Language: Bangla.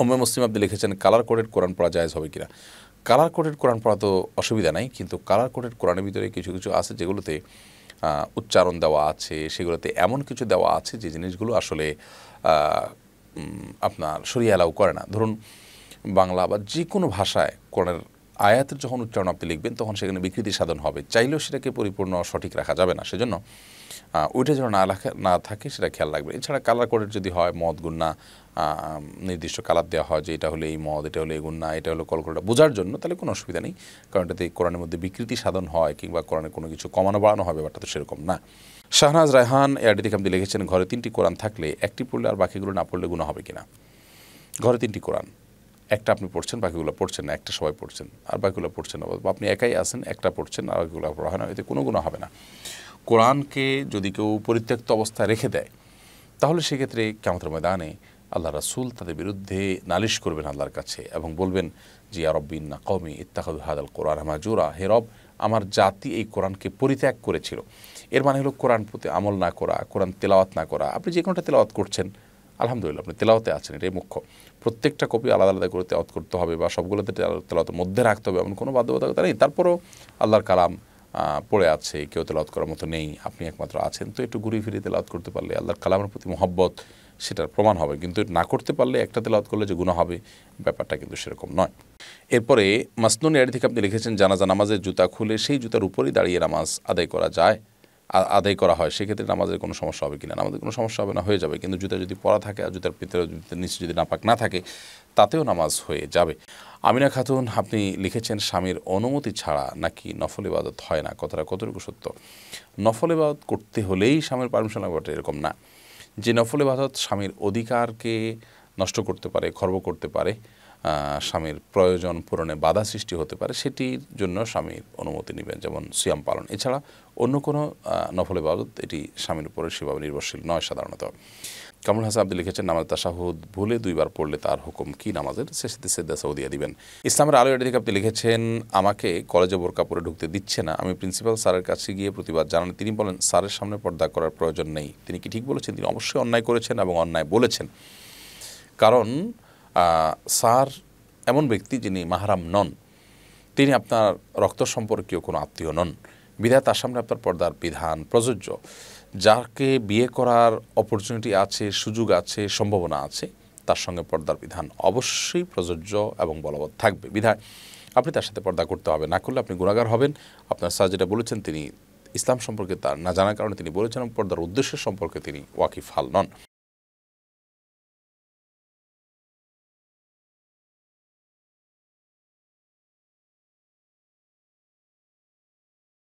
অম্মে মুসলিম আব্দি লিখেছেন কালার কোডেড কোরআন পড়া জায়জ হবে কিনা কালার কোডেড কোরআন পড়া তো অসুবিধা নাই কিন্তু কালার কোডেড কোরআনের ভিতরে কিছু কিছু আছে যেগুলোতে উচ্চারণ দেওয়া আছে সেগুলোতে এমন কিছু দেওয়া আছে যে জিনিসগুলো আসলে আপনার সরিয়ে অ্যালাউ করে না ধরুন বাংলা বা যে কোনো ভাষায় কোরআনের আয়াতের যখন উচ্চারণ আপনি লিখবেন তখন সেখানে বিকৃতি সাধন হবে চাইলেও সেটাকে পরিপূর্ণ সঠিক রাখা যাবে না সেজন্য ওইটা যেন না না থাকে সেটা খেয়াল রাখবেন এছাড়া কালার কোডের যদি হয় মদ গুন্না নির্দিষ্ট কালার দেওয়া হয় যে এটা হলে এই মদ এটা হলে এই গুন্না এটা হলো কলকাতা বোঝার জন্য তাহলে কোনো অসুবিধা নেই কারণ এটাতে কোরআনের মধ্যে বিকৃতি সাধন হয় কিংবা কোরআনে কোনো কিছু কমানো বাড়ানো হবে ব্যাপারটা তো সেরকম না শাহনাজ রায়হান এআরডি থেকে আপনি লিখেছেন ঘরে তিনটি কোরআন থাকলে একটি পড়লে আর বাকিগুলো না পড়লে গুণা হবে কিনা ঘরে তিনটি কোরআন একটা আপনি পড়ছেন বাকিগুলো পড়ছেন না একটা সবাই পড়ছেন আর বাকিগুলো পড়ছেন না আপনি একাই আছেন একটা পড়ছেন আর বাকিগুলো পড়া হয় না এতে কোনো গুণা হবে না কোরআনকে যদি কেউ পরিত্যক্ত অবস্থায় রেখে দেয় তাহলে সেক্ষেত্রে কেমন ময়দানে আল্লাহ রাসুল তাদের বিরুদ্ধে নালিশ করবেন আল্লাহর কাছে এবং বলবেন জি আরব্বিন না কমি ইত্তাকাদ হাদাল কোরআন হামাজুরা হে রব আমার জাতি এই কোরআনকে পরিত্যাগ করেছিল এর মানে হলো কোরআন প্রতি আমল না করা কোরআন তেলাওয়াত না করা আপনি যে কোনোটা তেলাওয়াত করছেন আলহামদুলিল্লাহ আপনি তেলাওতে আছেন এটাই মুখ্য প্রত্যেকটা কপি আলাদা আলাদা করে তেলাওত করতে হবে বা সবগুলোতে তেলাওতের মধ্যে রাখতে হবে এমন কোনো বাধ্যবাধকতা নেই তারপরেও আল্লাহর কালাম পড়ে আছে কেউ তেলাওত করার মতো নেই আপনি একমাত্র আছেন তো একটু ঘুরিয়ে ফিরিয়ে তেলাওত করতে পারলে আল্লাহর কালামের প্রতি মহব্বত সেটার প্রমাণ হবে কিন্তু না করতে পারলে একটা তেলাওত করলে যে গুণা হবে ব্যাপারটা কিন্তু সেরকম নয় এরপরে মাসনুন এর থেকে আপনি লিখেছেন জানাজা নামাজের জুতা খুলে সেই জুতার উপরেই দাঁড়িয়ে নামাজ আদায় করা যায় আদায় করা হয় সেক্ষেত্রে নামাজের কোনো সমস্যা হবে কিনা আমাদের কোনো সমস্যা হবে না হয়ে যাবে কিন্তু জুতা যদি পরা থাকে আর জুতার ভিতরে নিচে যদি নাপাক না থাকে তাতেও নামাজ হয়ে যাবে আমিনা খাতুন আপনি লিখেছেন স্বামীর অনুমতি ছাড়া নাকি নফল ইবাদত হয় না কথাটা কতটুকু সত্য নফল ইবাদত করতে হলেই স্বামীর পারমিশন লাগবে এরকম না যে নফল ইবাদত স্বামীর অধিকারকে নষ্ট করতে পারে খর্ব করতে পারে স্বামীর প্রয়োজন পূরণে বাধা সৃষ্টি হতে পারে সেটির জন্য স্বামীর অনুমতি নেবেন যেমন সিয়াম পালন এছাড়া অন্য কোনো নফলে বাবদ এটি স্বামীর উপরে সেভাবে নির্ভরশীল নয় সাধারণত কামরুল হাসান আব্দুল লিখেছেন নামাজ তাসাহুদ ভুলে দুইবার পড়লে তার হুকুম কি নামাজের শেষে সেদ্ধা সৌদিয়া দিবেন ইসলামের আলো এটি আপনি লিখেছেন আমাকে কলেজে বোর পরে ঢুকতে দিচ্ছে না আমি প্রিন্সিপাল স্যারের কাছে গিয়ে প্রতিবাদ জানান তিনি বলেন স্যারের সামনে পর্দা করার প্রয়োজন নেই তিনি কি ঠিক বলেছেন তিনি অবশ্যই অন্যায় করেছেন এবং অন্যায় বলেছেন কারণ সার এমন ব্যক্তি যিনি মাহারাম নন তিনি আপনার রক্ত সম্পর্কীয় কোনো আত্মীয় নন বিধায় তার সামনে আপনার পর্দার বিধান প্রযোজ্য যাকে বিয়ে করার অপরচুনিটি আছে সুযোগ আছে সম্ভাবনা আছে তার সঙ্গে পর্দার বিধান অবশ্যই প্রযোজ্য এবং বলবৎ থাকবে বিধায় আপনি তার সাথে পর্দা করতে হবে না করলে আপনি গুণাগার হবেন আপনার স্যার যেটা বলেছেন তিনি ইসলাম সম্পর্কে তার না জানার কারণে তিনি বলেছেন পর্দার উদ্দেশ্য সম্পর্কে তিনি ওয়াকিফ হাল নন